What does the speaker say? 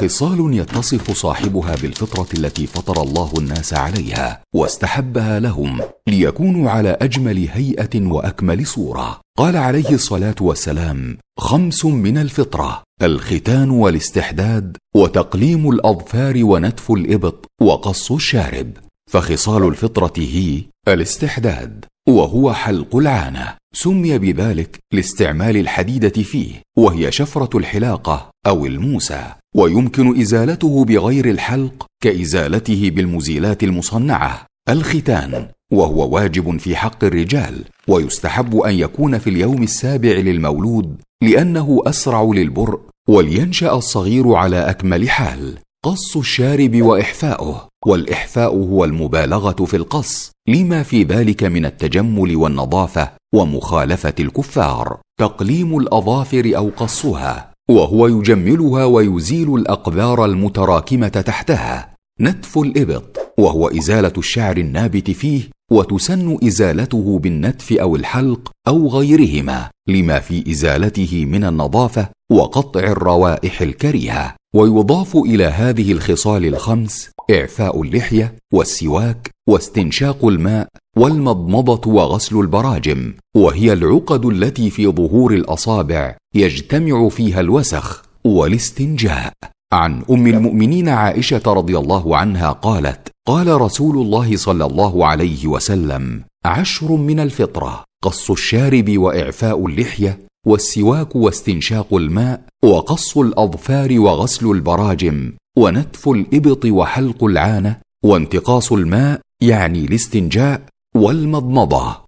خصال يتصف صاحبها بالفطره التي فطر الله الناس عليها واستحبها لهم ليكونوا على اجمل هيئه واكمل صوره قال عليه الصلاه والسلام خمس من الفطره الختان والاستحداد وتقليم الاظفار ونتف الابط وقص الشارب فخصال الفطره هي الاستحداد وهو حلق العانه سمي بذلك لاستعمال الحديده فيه وهي شفره الحلاقه او الموسى ويمكن ازالته بغير الحلق كازالته بالمزيلات المصنعه الختان وهو واجب في حق الرجال ويستحب ان يكون في اليوم السابع للمولود لانه اسرع للبرء ولينشا الصغير على اكمل حال قص الشارب واحفاؤه والاحفاء هو المبالغه في القص لما في ذلك من التجمل والنظافه ومخالفه الكفار تقليم الاظافر او قصها وهو يجملها ويزيل الاقذار المتراكمه تحتها نتف الابط وهو ازاله الشعر النابت فيه وتسن ازالته بالنتف او الحلق او غيرهما لما في ازالته من النظافه وقطع الروائح الكريهه ويضاف الى هذه الخصال الخمس اعفاء اللحيه والسواك واستنشاق الماء والمضمضه وغسل البراجم وهي العقد التي في ظهور الاصابع يجتمع فيها الوسخ والاستنجاء عن ام المؤمنين عائشه رضي الله عنها قالت قال رسول الله صلى الله عليه وسلم عشر من الفطره قص الشارب واعفاء اللحيه والسواك واستنشاق الماء وقص الاظفار وغسل البراجم ونتف الابط وحلق العانه وانتقاص الماء يعني الاستنجاء والمضمضه